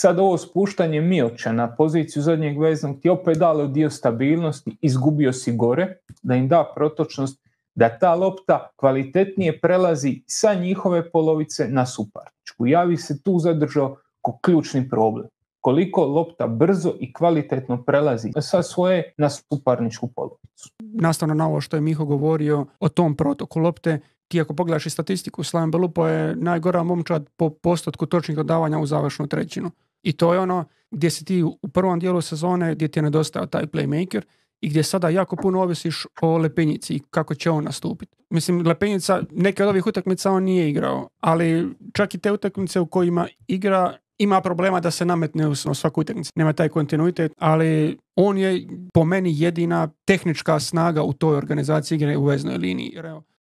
Sad ovo spuštanje Mioća na poziciju zadnjeg veznog ti opet dalo dio stabilnosti, izgubio si gore, da im da protočnost, da ta lopta kvalitetnije prelazi sa njihove polovice na suparničku. Javi se tu zadržao ko ključni problem. Koliko lopta brzo i kvalitetno prelazi sa svoje na suparničku polovicu. Nastavno na ovo što je Miho govorio o tom protoku lopte, ti ako pogledaš i statistiku, Slavim Belupo je najgora momčad po postotku točnih dodavanja u završnu trećinu. I to je ono gdje si ti u prvom dijelu sezone gdje ti je nedostao taj playmaker i gdje sada jako puno ovisiš o Lepenjici i kako će on nastupiti. Mislim, Lepenjica, neke od ovih utakmica on nije igrao, ali čak i te utakmice u kojima igra ima problema da se nametne u svaku utakmicu. Nema taj kontinuitet, ali on je po meni jedina tehnička snaga u toj organizaciji igre u veznoj liniji. Jer,